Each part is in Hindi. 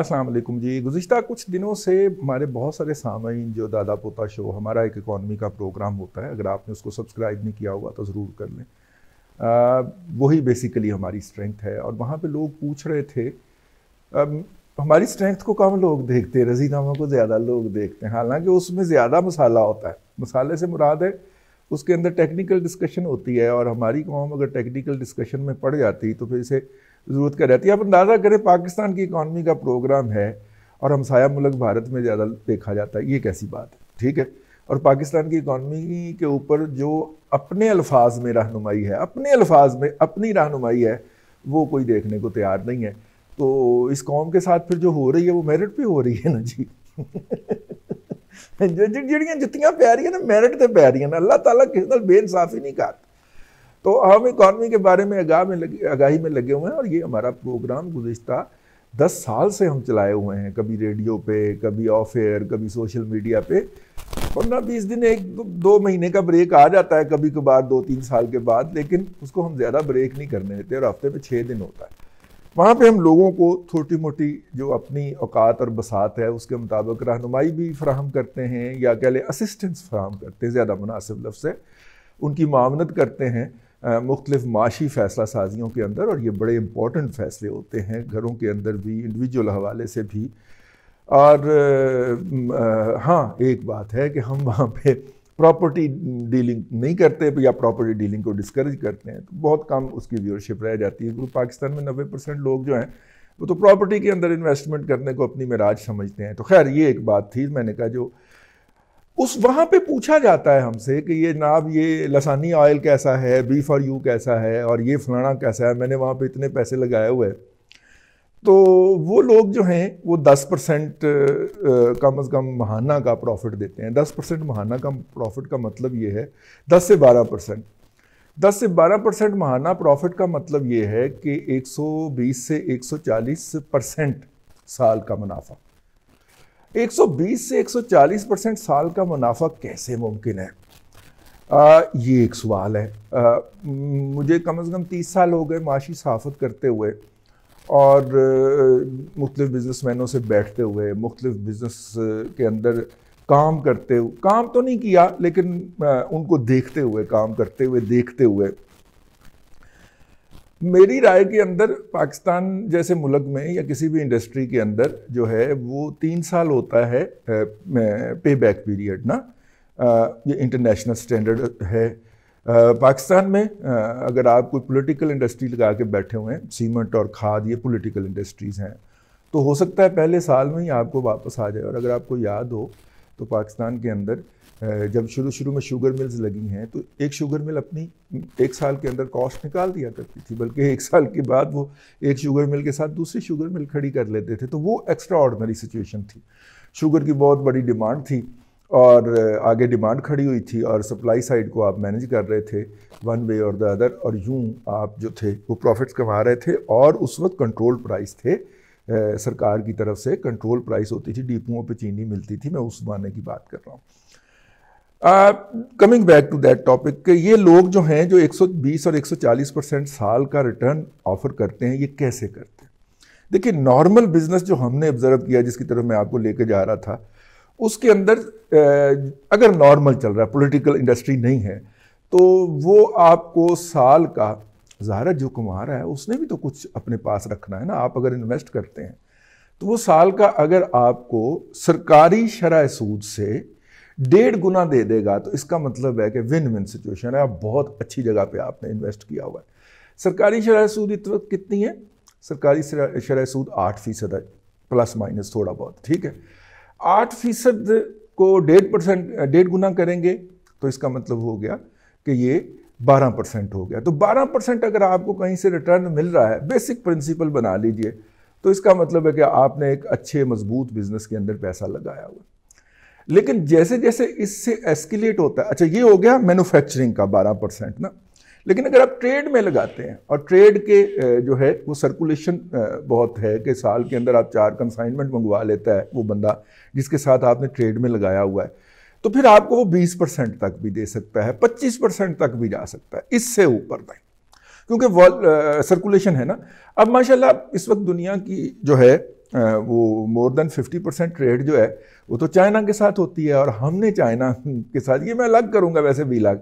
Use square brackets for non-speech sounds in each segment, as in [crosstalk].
असलम जी गुज्त कुछ दिनों से हमारे बहुत सारे सामीन जो दादा पोता शो हमारा एक इकॉनमी का प्रोग्राम होता है अगर आपने उसको सब्सक्राइब नहीं किया हुआ तो ज़रूर कर लें वही बेसिकली हमारी स्ट्रेंथ है और वहाँ पे लोग पूछ रहे थे आ, हमारी स्ट्रेंथ को कम लोग देखते हैं रजीनामा को ज़्यादा लोग देखते हैं हालांकि उसमें ज़्यादा मसाला होता है मसाले से मुराद है उसके अंदर टेक्निकल डिस्कशन होती है और हमारी कौम अगर टेक्निकल डिस्कशन में पड़ जाती तो फिर इसे ज़रूरत का रहती है आप अंदाज़ा करें पाकिस्तान की इकानमी का प्रोग्राम है और हमसाया मुल्क भारत में ज़्यादा देखा जाता है ये कैसी बात है ठीक है और पाकिस्तान की इकानमी के ऊपर जो अपने अल्फाज में रहनुमाई है अपने अल्फाज में अपनी रहनुमाई है वो कोई देखने को तैयार नहीं है तो इस कौम के साथ फिर जो हो रही है वो मेरिट पर हो रही है ना जी ਜਿਹੜੀਆਂ ਜੁੱਤੀਆਂ ਪੈ ਰਹੀਆਂ ਨੇ ਮੈਰਿਟ ਤੇ ਪੈ ਰਹੀਆਂ ਨੇ ਅੱਲਾਹ ਤਾਲਾ ਕਿਸੇ ਨਾਲ तो हम इकॉनमी के बारे में आगाह में लगे आगाही में लगे हुए हैं और ये हमारा प्रोग्राम गुजशत दस साल से हम चलाए हुए हैं कभी रेडियो पे कभी ऑफ एयर कभी सोशल मीडिया पे पंद्रह बीस दिन एक दो, दो महीने का ब्रेक आ जाता है कभी कभार दो तीन साल के बाद लेकिन उसको हम ज़्यादा ब्रेक नहीं करने देते और हफ्ते में छः दिन होता है वहाँ पे हम लोगों को छोटी मोटी जो अपनी औकात और बसात है उसके मुताबिक रहनुमाई भी फ्राहम करते हैं या कह लें असिस्टेंस फ्राहम करते हैं ज़्यादा मुनासिब लफ्ज़ है उनकी मामनत करते हैं मुख्तलिफ माशी फ़ैसला साजियों के अंदर और ये बड़े इम्पॉटेंट फ़ैसले होते हैं घरों के अंदर भी इंडिविजुअल हवाले से भी और आ, हाँ एक बात है कि हम वहाँ पे प्रॉपर्टी डीलिंग नहीं करते या प्रॉपर्टी डीलिंग को डिस्करेज करते हैं तो बहुत कम उसकी व्यूअरशिप रह जाती है क्योंकि पाकिस्तान में नबे परसेंट लोग जो हैं वो तो प्रॉपर्टी के अंदर इन्वेस्टमेंट करने को अपनी मराज समझते हैं तो खैर ये एक बात थी मैंने कहा जो उस वहाँ पे पूछा जाता है हमसे कि ये जनाब ये लसानी ऑयल कैसा है बी फॉर यू कैसा है और ये फलाना कैसा है मैंने वहाँ पे इतने पैसे लगाए हुए तो वो लोग जो हैं वो दस परसेंट कम अज़ कम महाना का प्रॉफिट देते हैं दस परसेंट महाना का प्रॉफिट का मतलब ये है दस से बारह परसेंट दस से बारह परसेंट महाना प्रॉफिट का मतलब ये है कि बीस से चालीस परसेंट साल का मुनाफा 120 से 140 परसेंट साल का मुनाफा कैसे मुमकिन है आ, ये एक सवाल है आ, मुझे कम अज़ कम 30 साल हो गए माशी सहाफ़त करते हुए और मुख्तफ बिजनेसमैनों से बैठते हुए मुख्तलिफ़ बिजनेस के अंदर काम करते हुए काम तो नहीं किया लेकिन आ, उनको देखते हुए काम करते हुए देखते हुए मेरी राय के अंदर पाकिस्तान जैसे मुल्क में या किसी भी इंडस्ट्री के अंदर जो है वो तीन साल होता है पे बैक पीरियड ना ये इंटरनेशनल स्टैंडर्ड है पाकिस्तान में अगर आप कोई पॉलिटिकल इंडस्ट्री लगा के बैठे हुए हैं सीमेंट और खाद ये पॉलिटिकल इंडस्ट्रीज़ हैं तो हो सकता है पहले साल में ही आपको वापस आ जाए और अगर आपको याद हो तो पाकिस्तान के अंदर जब शुरू शुरू में शुगर मिल्स लगी हैं तो एक शुगर मिल अपनी एक साल के अंदर कॉस्ट निकाल दिया करती थी बल्कि एक साल के बाद वो एक शुगर मिल के साथ दूसरी शुगर मिल खड़ी कर लेते थे तो वो एक्स्ट्रा ऑर्डनरी सिचुएशन थी शुगर की बहुत बड़ी डिमांड थी और आगे डिमांड खड़ी हुई थी और सप्लाई साइड को आप मैनेज कर रहे थे वन वे और द अदर और यूँ आप जो थे वो प्रॉफिट्स कमा रहे थे और उस वक्त कंट्रोल प्राइस थे सरकार की तरफ से कंट्रोल प्राइस होती थी डिपुओं पे चीनी मिलती थी मैं उस जमाने की बात कर रहा हूँ coming back to that topic कि ये लोग जो हैं जो 120 और 140 परसेंट साल का रिटर्न ऑफर करते हैं ये कैसे करते हैं देखिए नॉर्मल बिजनेस जो हमने ऑब्जर्व किया जिसकी तरफ मैं आपको लेके जा रहा था उसके अंदर uh, अगर नॉर्मल चल रहा है पोलिटिकल इंडस्ट्री नहीं है तो वो आपको साल का ज़ाहरा जो कमा रहा है उसने भी तो कुछ अपने पास रखना है ना आप अगर इन्वेस्ट करते हैं तो वो साल का अगर आपको सरकारी शराय सूद से डेढ़ गुना दे देगा तो इसका मतलब है कि विन विन सिचुएशन है आप बहुत अच्छी जगह पे आपने इन्वेस्ट किया हुआ है सरकारी शरह सूद इस वक्त कितनी है सरकारी शरह सूद आठ फीसद है प्लस माइनस थोड़ा बहुत ठीक है आठ फीसद को डेढ़ परसेंट डेढ़ गुना करेंगे तो इसका मतलब हो गया कि ये बारह परसेंट हो गया तो बारह परसेंट अगर आपको कहीं से रिटर्न मिल रहा है बेसिक प्रिंसिपल बना लीजिए तो इसका मतलब है कि आपने एक अच्छे मजबूत बिजनेस के अंदर पैसा लगाया हुआ लेकिन जैसे जैसे इससे एस्किलेट होता है अच्छा ये हो गया मैन्युफैक्चरिंग का 12 परसेंट ना लेकिन अगर आप ट्रेड में लगाते हैं और ट्रेड के जो है वो सर्कुलेशन बहुत है कि साल के अंदर आप चार कंसाइनमेंट मंगवा लेता है वो बंदा जिसके साथ आपने ट्रेड में लगाया हुआ है तो फिर आपको वो 20 परसेंट तक भी दे सकता है 25 परसेंट तक भी जा सकता है इससे ऊपर तक क्योंकि सर्कुलेशन है ना अब माशाल्लाह इस वक्त दुनिया की जो है वो मोर देन 50 परसेंट ट्रेड जो है वो तो चाइना के साथ होती है और हमने चाइना [laughs] के साथ ये मैं अलग करूँगा वैसे भी अलग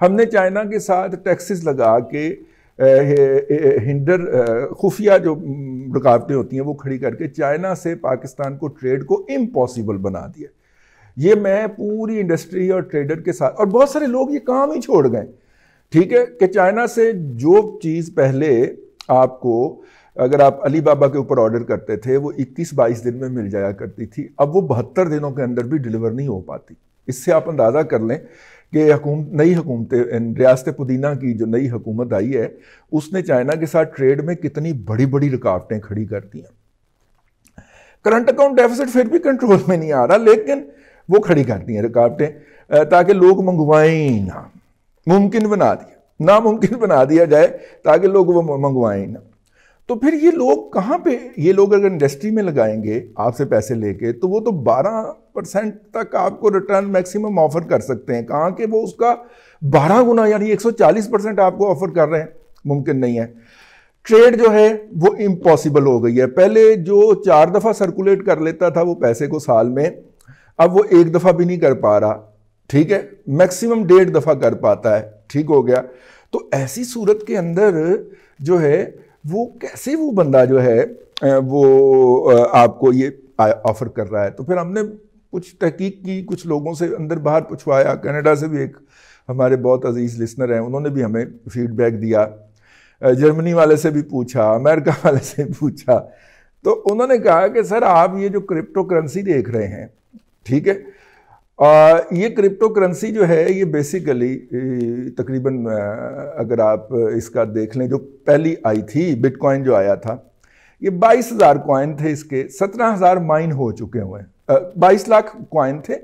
हमने चाइना के साथ टैक्सेस लगा के हिंडर खुफिया जो रुकावटें होती हैं वो खड़ी करके चाइना से पाकिस्तान को ट्रेड को इम्पॉसिबल बना दिया ये मैं पूरी इंडस्ट्री और ट्रेडर के साथ और बहुत सारे लोग ये काम ही छोड़ गए ठीक है कि चाइना से जो चीज़ पहले आपको अगर आप अली बाबा के ऊपर ऑर्डर करते थे वो 21-22 दिन में मिल जाया करती थी अब वो बहत्तर दिनों के अंदर भी डिलीवर नहीं हो पाती इससे आप अंदाज़ा कर लें कि हकूम नई हुकूमतें रियासत पुदीना की जो नई हुकूमत आई है उसने चाइना के साथ ट्रेड में कितनी बड़ी बड़ी रुकावटें खड़ी कर दी हैं करंट अकाउंट डेफिसिट फिर भी कंट्रोल में नहीं आ रहा लेकिन वो खड़ी कर दी हैं रुकावटें ताकि लोग मंगवाएं ना मुमकिन बना दिया नामुमकिन बना दिया जाए ताकि लोग वो मंगवाएं ना तो फिर ये लोग कहाँ पे ये लोग अगर इंडस्ट्री में लगाएंगे आपसे पैसे लेके तो वो तो 12 परसेंट तक आपको रिटर्न मैक्सिमम ऑफर कर सकते हैं कहाँ के वो उसका 12 गुना यानी 140 परसेंट आपको ऑफर कर रहे हैं मुमकिन नहीं है ट्रेड जो है वो इम्पॉसिबल हो गई है पहले जो चार दफ़ा सर्कुलेट कर लेता था वो पैसे को साल में अब वो एक दफ़ा भी नहीं कर पा रहा ठीक है मैक्सिमम डेढ़ दफ़ा कर पाता है ठीक हो गया तो ऐसी सूरत के अंदर जो है वो कैसे वो बंदा जो है वो आपको ये ऑफ़र कर रहा है तो फिर हमने कुछ तहकीक की कुछ लोगों से अंदर बाहर पूछवाया कनाडा से भी एक हमारे बहुत अजीज़ लिसनर हैं उन्होंने भी हमें फीडबैक दिया जर्मनी वाले से भी पूछा अमेरिका [laughs] वाले से भी पूछा तो उन्होंने कहा कि सर आप ये जो क्रिप्टो करेंसी देख रहे हैं ठीक है आ, ये क्रिप्टो करेंसी जो है ये बेसिकली तकरीबन अगर आप इसका देख लें जो पहली आई थी बिटकॉइन जो आया था ये बाईस हज़ार कॉइन थे इसके सत्रह हज़ार माइन हो चुके हुए हैं बाईस लाख कॉइन थे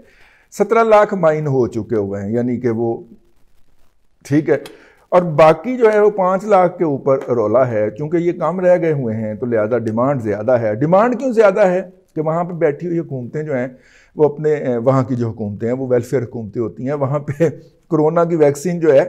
सत्रह लाख माइन हो चुके हुए हैं यानी कि वो ठीक है और बाकी जो है वो पाँच लाख के ऊपर रोला है क्योंकि ये कम रह गए हुए हैं तो लिहाजा डिमांड ज़्यादा है डिमांड क्यों ज़्यादा है कि वहाँ पर बैठी हुई हुकूमतें जो हैं वो अपने वहाँ की जो हुकूमतें हैं वो वेलफेयर हुकूमतें होती हैं वहाँ पे [laughs] कोरोना की वैक्सीन जो है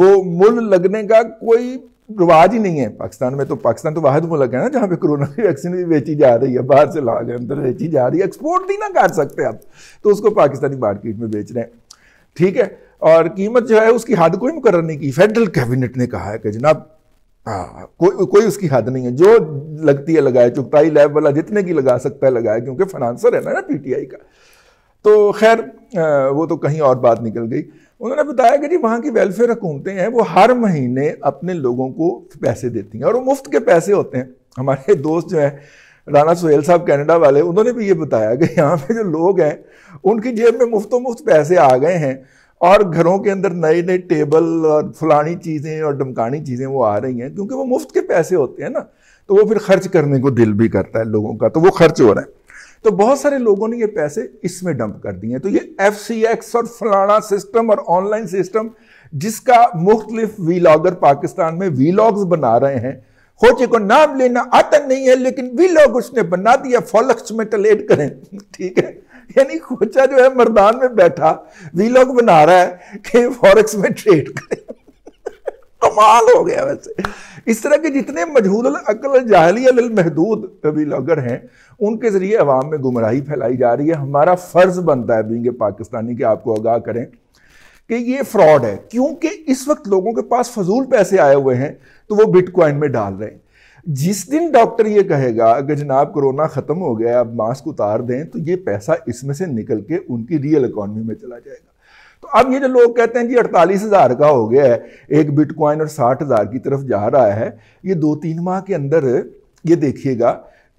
वो मुल लगने का कोई रिवाज ही नहीं है पाकिस्तान में तो पाकिस्तान तो वाहद मुल्क है ना जहाँ पे कोरोना की वैक्सीन भी बेची जा रही है बाहर से ला के अंदर बेची जा रही है एक्सपोर्ट नहीं ना कर सकते आप तो उसको पाकिस्तानी मार्केट में बेच रहे हैं ठीक है और कीमत जो है उसकी हद कोई मुकर नहीं की फेडरल कैबिनेट ने कहा है कि जनाब हाँ कोई कोई उसकी हद नहीं है जो लगती है लगाए चुगताई लैब वाला जितने की लगा सकता है लगाए क्योंकि फाइनानसर है ना ना पीटीआई का तो खैर वो तो कहीं और बात निकल गई उन्होंने बताया कि जी वहाँ की वेलफेयर हुकूमतें हैं वो हर महीने अपने लोगों को पैसे देती हैं और वो मुफ्त के पैसे होते हैं हमारे [laughs] दोस्त जो हैं राणा सुहेल साहब कनाडा वाले उन्होंने भी ये बताया कि यहाँ पे जो लोग हैं उनकी जेब में मुफ्त मुफ्त पैसे आ गए हैं और घरों के अंदर नए नए टेबल और फलानी चीज़ें और डमकानी चीज़ें वो आ रही हैं क्योंकि वो मुफ्त के पैसे होते हैं ना तो वो फिर खर्च करने को दिल भी करता है लोगों का तो वो खर्च हो रहा है तो बहुत सारे लोगों ने ये पैसे इसमें डंप कर दिए तो ये एफ सी एक्स और फलाना सिस्टम और ऑनलाइन सिस्टम जिसका मुख्तलिफ वीलागर पाकिस्तान में वीलॉग्स बना रहे हैं खोचे को नाम लेना आता नहीं है लेकिन वीलॉग उसने बना दिया फॉलक्स में टलेट करें [laughs] ठीक है यानी खोचा जो है मर्दान में बैठा वी बना रहा है कि फॉरेक्स में ट्रेड करे कमाल हो गया वैसे इस तरह के जितने मजहूल अकल जाहली महदूद व्लॉगर हैं उनके ज़रिए अवाम में गुमराही फैलाई जा रही है हमारा फ़र्ज़ बनता है बींगे पाकिस्तानी के आपको आगाह करें कि ये फ्रॉड है क्योंकि इस वक्त लोगों के पास फजूल पैसे आए हुए हैं तो वो बिटकॉइन में डाल रहे हैं जिस दिन डॉक्टर ये कहेगा अगर जनाब कोरोना ख़त्म हो गया आप मास्क उतार दें तो ये पैसा इसमें से निकल के उनकी रियल इकोनॉमी में चला जाएगा तो अब ये जो लोग कहते हैं जी अड़तालीस हज़ार का हो गया है एक बिटकॉइन और साठ हज़ार की तरफ जा रहा है ये दो तीन माह के अंदर ये देखिएगा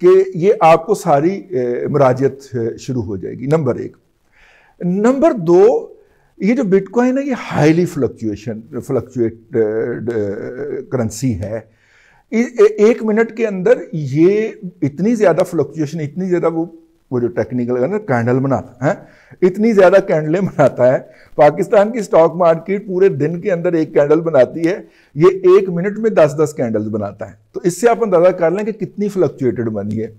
कि ये आपको सारी मराजियत शुरू हो जाएगी नंबर एक नंबर दो ये जो बिटकॉइन है ये हाईली फ्लक्चुएशन फ्लक्चुएट करेंसी है एक मिनट के अंदर ये इतनी ज़्यादा फ्लक्चुएशन इतनी ज़्यादा वो वो जो टेक्निकल ना कैंडल बनाता है इतनी ज़्यादा कैंडलें बनाता है पाकिस्तान की स्टॉक मार्केट पूरे दिन के अंदर एक कैंडल बनाती है ये एक मिनट में दस दस कैंडल्स बनाता है तो इससे आप अंदाज़ा कर लें कि कितनी फ्लक्चुएटेड बनी है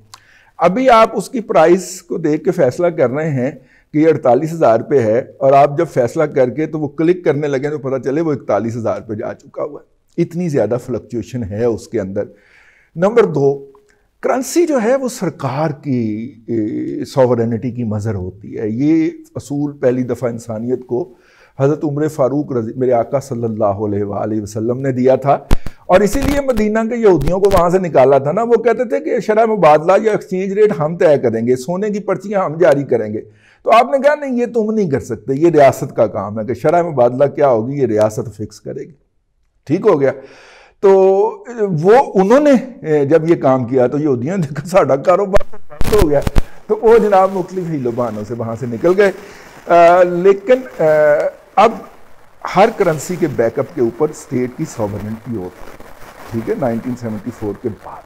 अभी आप उसकी प्राइस को देख के फैसला कर रहे हैं कि ये अड़तालीस हज़ार पे है और आप जब फैसला करके तो वो क्लिक करने लगे तो पता चले वो इकतालीस हज़ार पे जा चुका हुआ है इतनी ज़्यादा फ्लक्चुएशन है उसके अंदर नंबर दो करंसी जो है वो सरकार की सॉवरनिटी की मज़र होती है ये असूल पहली दफ़ा इंसानियत को हज़रत उम्र फ़ारूक रजी मेरे आका सल्लल्लाहु अलैहि वसल्लम ने दिया था और इसीलिए मदीना के यहूदियों को वहाँ से निकाला था ना वो कहते थे कि शरा मुबादला या एक्सचेंज रेट हम तय करेंगे सोने की पर्चियाँ हम जारी करेंगे तो आपने कहा नहीं ये तुम नहीं कर सकते ये रियासत का काम है कि शरा मुबादला क्या होगी ये रियासत फिक्स करेगी ठीक हो गया तो वो उन्होंने जब ये काम किया तो यहूदियों ने साढ़ा कारोबार हो गया तो वो जनाब मुख्तलिफ हीलो बहानों से वहाँ से निकल गए लेकिन आ, अब हर करेंसी के बैकअप के ऊपर स्टेट की होती हो ठीक है 1974 के बाद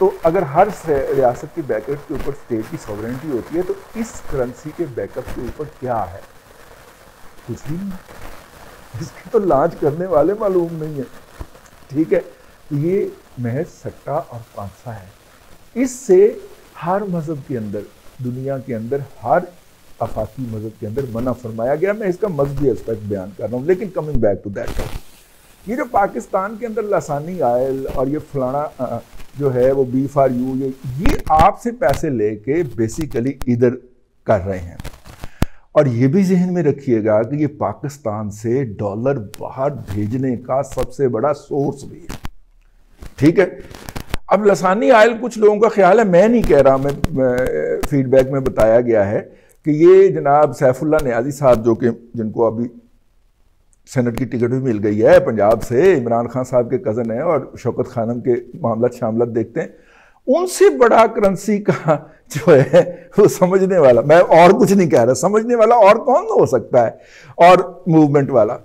तो अगर हर रियासत के बैकअप के ऊपर स्टेट की सॉवरेंटी होती है तो इस करेंसी के बैकअप के ऊपर क्या है कुछ भी नहीं इसके तो लाज करने वाले मालूम नहीं है ठीक है ये महज सट्टा और पांसा है इससे हर मज़हब के अंदर दुनिया के अंदर हर अफाकी मज़हब के अंदर मना फरमाया गया मैं इसका मजहबी एस्पेक्ट बयान कर रहा हूँ लेकिन कमिंग बैक टू दैट ये जो पाकिस्तान के अंदर लसानी आयल और ये फलाना जो है वो बी फार यू ये ये आपसे पैसे लेके बेसिकली इधर कर रहे हैं और ये भी जहन में रखिएगा कि ये पाकिस्तान से डॉलर बाहर भेजने का सबसे बड़ा सोर्स भी है ठीक है अब लसानी आयल कुछ लोगों का ख्याल है मैं नहीं कह रहा मैं, फीडबैक में बताया गया है कि ये जनाब सैफुल्ला न्याजी साहब जो कि जिनको अभी सेनेट की टिकट भी मिल गई है पंजाब से इमरान खान साहब के कज़न हैं और शौकत खानम के मामला शामलत देखते हैं उनसे बड़ा करंसी का जो है वो समझने वाला मैं और कुछ नहीं कह रहा समझने वाला और कौन हो सकता है और मूवमेंट वाला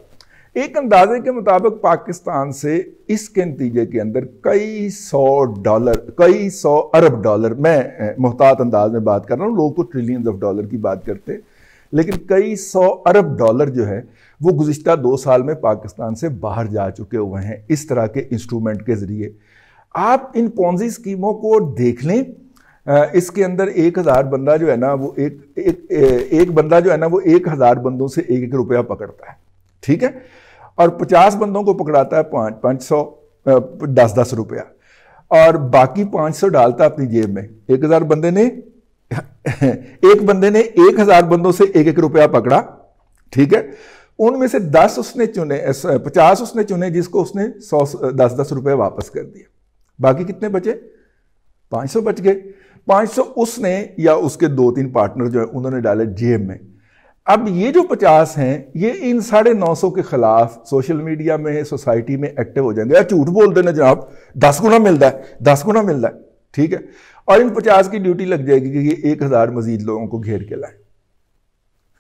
एक अंदाजे के मुताबिक पाकिस्तान से इसके नतीजे के अंदर कई सौ डॉलर कई सौ अरब डॉलर मैं मोहतात अंदाज में बात कर रहा हूँ लोग तो ट्रिलियंस ऑफ डॉलर की बात करते लेकिन कई सौ अरब डॉलर जो है वो गुज्तर दो साल में पाकिस्तान से बाहर जा चुके हुए हैं इस तरह के इंस्ट्रूमेंट के ज़रिए आप इन पॉन्जी स्कीमों को देख लें इसके अंदर एक हज़ार बंदा जो है ना वो एक एक एक बंदा जो है ना वो एक हज़ार बंदों से एक एक रुपया पकड़ता है ठीक है और पचास बंदों को पकड़ाता है पाँच पाँच सौ दस दस रुपया और बाकी पाँच सौ डालता है अपनी जेब में एक हज़ार बंदे ने [laughs] एक बंदे ने एक हज़ार बंदों से एक एक रुपया पकड़ा ठीक है उनमें से दस उसने चुने पचास उसने चुने जिसको उसने सौ दस दस रुपये वापस कर दिया बाकी कितने बचे 500 बच गए 500 उसने या उसके दो तीन पार्टनर जो है उन्होंने डाले जेब में अब ये जो 50 हैं ये इन साढ़े नौ सौ के खिलाफ सोशल मीडिया में सोसाइटी में एक्टिव हो जाएंगे यार झूठ बोल देना जनाब दस गुना मिलता है दस गुना मिलता है ठीक है और इन पचास की ड्यूटी लग जाएगी कि ये एक हज़ार मजीद लोगों को घेर के लाए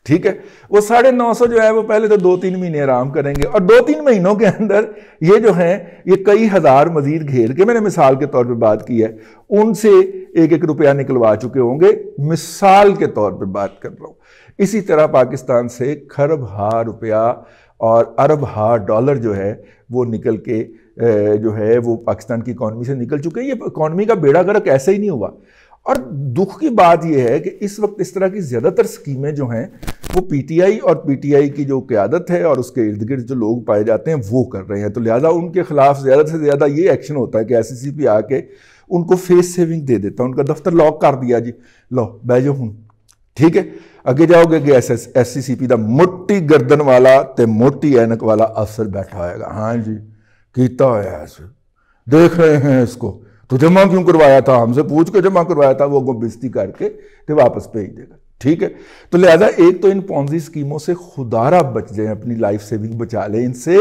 ठीक है वो साढ़े नौ सौ जो है वो पहले तो दो तीन महीने आराम करेंगे और दो तीन महीनों के अंदर ये जो है ये कई हज़ार मजीद घेर के मैंने मिसाल के तौर पे बात की है उनसे एक एक रुपया निकलवा चुके होंगे मिसाल के तौर पे बात कर रहा हूं इसी तरह पाकिस्तान से खरब हा रुपया और अरब हा डॉलर जो है वो निकल के जो है वो पाकिस्तान की इकॉनमी से निकल चुके हैं ये इकॉनमी का बेड़ा गर्क ऐसा ही नहीं हुआ और दुख की बात यह है कि इस वक्त इस तरह की ज़्यादातर स्कीमें जो हैं वो पीटीआई और पीटीआई की जो क्यादत है और उसके इर्द गिर्द जो लोग पाए जाते हैं वो कर रहे हैं तो लिहाजा उनके खिलाफ ज़्यादा से ज़्यादा ये एक्शन होता है कि एस सी पी आके उनको फेस सेविंग दे देता है उनका दफ्तर लॉक कर दिया जी लो बह हूं ठीक है अगे जाओगे कि S S S C C P का मोटी गर्दन वाला तो मोटी ऐनक वाला अफसर बैठा होगा हाँ जी किया होया देख रहे हैं इसको तो जमा क्यों करवाया था हमसे पूछ के जमा करवाया था वो बिस्ती करके तो वापस भेज देगा ठीक है तो लिहाजा एक तो इन पॉन्जी स्कीमों से खुदारा बच जाए अपनी लाइफ सेविंग बचा लें इनसे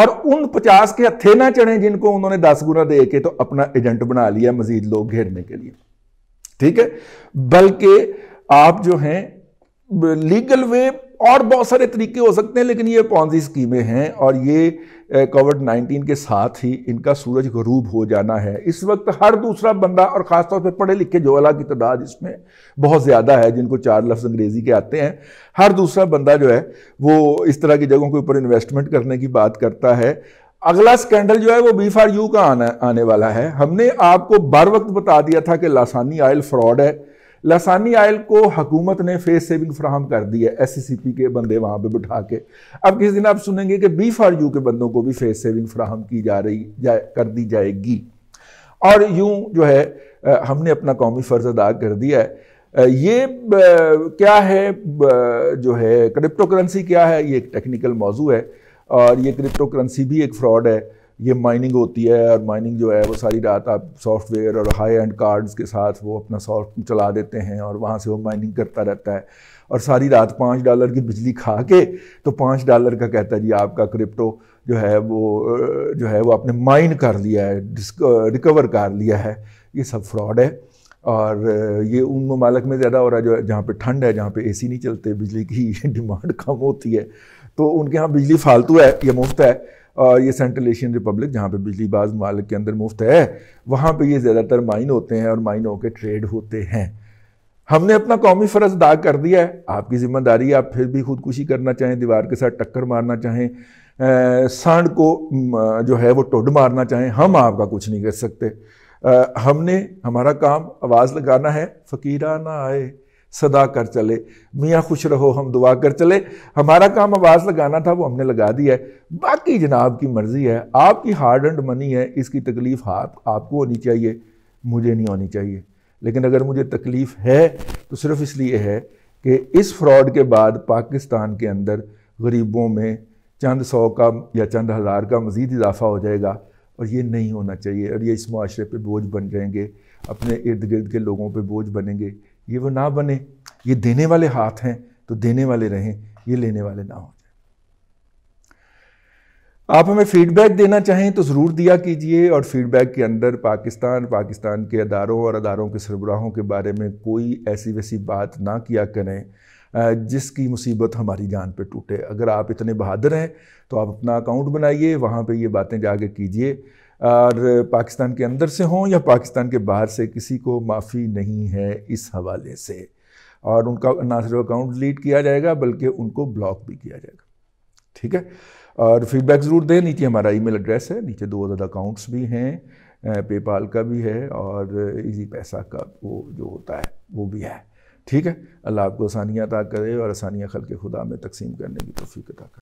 और उन पचास के हथे ना चढ़े जिनको उन्होंने दस गुना दे के तो अपना एजेंट बना लिया मजीद लोग घेरने के लिए ठीक है बल्कि आप जो हैं लीगल वे और बहुत सारे तरीके हो सकते हैं लेकिन ये पॉन्जी स्कीमें हैं और ये कोविड 19 के साथ ही इनका सूरज गरूब हो जाना है इस वक्त हर दूसरा बंदा और ख़ासतौर पर पढ़े लिखे जो अला की तादाद इसमें बहुत ज़्यादा है जिनको चार लफ्ज़ अंग्रेज़ी के आते हैं हर दूसरा बंदा जो है वो इस तरह की जगहों के ऊपर इन्वेस्टमेंट करने की बात करता है अगला स्कैंडल जो है वो बी फार यू का आना आने वाला है हमने आपको बर वक्त बता दिया था कि लासानी आयल फ्रॉड है लसानी आयल को हकूमत ने फेस सेविंग फ्राहम कर दी है एस के बंदे वहाँ पर बिठा के अब किसी दिन आप सुनेंगे कि बी फार यू के बंदों को भी फेस सेविंग फ्राहम की जा रही जा कर दी जाएगी और यूं जो है हमने अपना कौमी फ़र्ज अदा कर दिया है ये क्या है जो है क्रिप्टो करेंसी क्या है ये एक टेक्निकल मौजू है और ये क्रिप्टो करेंसी भी एक फ्रॉड है ये माइनिंग होती है और माइनिंग जो है वो सारी रात आप सॉफ्टवेयर और हाई एंड कार्ड्स के साथ वो अपना सॉफ्ट चला देते हैं और वहाँ से वो माइनिंग करता रहता है और सारी रात पाँच डॉलर की बिजली खा के तो पाँच डॉलर का कहता है जी आपका क्रिप्टो जो है वो जो है वो आपने माइन कर लिया है रिकवर कर लिया है ये सब फ्रॉड है और ये उन ममालक में ज़्यादा हो रहा है जो जहाँ पे ठंड है जहाँ पे एसी नहीं चलते बिजली की डिमांड [laughs] कम होती है तो उनके यहाँ बिजली फालतू है या मुफ्त है और ये सेंट्रल एशियन रिपब्लिक जहाँ पे बिजली बाज मालिक के अंदर मुफ्त है वहाँ पे ये ज़्यादातर माइन होते हैं और माइन होकर ट्रेड होते हैं हमने अपना कौमी फ़र्ज़ अदा कर दिया है आपकी ज़िम्मेदारी आप फिर भी खुदकुशी करना चाहें दीवार के साथ टक्कर मारना चाहें सांड को जो है वो टोड मारना चाहें हम आपका कुछ नहीं कर सकते हमने हमारा काम आवाज़ लगाना है फ़कीरा ना आए सदा कर चले मियाँ खुश रहो हम दुआ कर चले हमारा काम आवाज़ लगाना था वो हमने लगा दिया है बाकी जनाब की मर्ज़ी है आपकी हार्ड एंड मनी है इसकी तकलीफ़ आप, आपको होनी चाहिए मुझे नहीं होनी चाहिए लेकिन अगर मुझे तकलीफ़ है तो सिर्फ इसलिए है कि इस फ्रॉड के बाद पाकिस्तान के अंदर गरीबों में चंद सौ का या चंद हज़ार का मज़ीद इजाफ़ा हो जाएगा और ये नहीं होना चाहिए और ये इस माशरे पर बोझ बन जाएंगे अपने इर्द गिर्द के लोगों पर बोझ बनेंगे ये वो ना बने ये देने वाले हाथ हैं तो देने वाले रहें ये लेने वाले ना हो जाए आप हमें फीडबैक देना चाहें तो ज़रूर दिया कीजिए और फीडबैक के अंदर पाकिस्तान पाकिस्तान के अदारों और अदारों के सरबराहों के बारे में कोई ऐसी वैसी बात ना किया करें जिसकी मुसीबत हमारी जान पे टूटे अगर आप इतने बहादुर हैं तो आप अपना अकाउंट बनाइए वहाँ पे ये बातें जाके कीजिए और पाकिस्तान के अंदर से हों या पाकिस्तान के बाहर से किसी को माफ़ी नहीं है इस हवाले से और उनका ना सिर्फ अकाउंट डिलीट किया जाएगा बल्कि उनको ब्लॉक भी किया जाएगा ठीक है और फीडबैक ज़रूर दें नीचे हमारा ईमेल एड्रेस है नीचे दो ज़्यादा अकाउंट्स भी हैं पेपाल का भी है और इजी पैसा का वो जो होता है वो भी है ठीक है अल्लाह आपको आसानियाँ अदा करे और आसानियाँ खल के खुदा में तकसीम करने की तोफ़ी अदा करे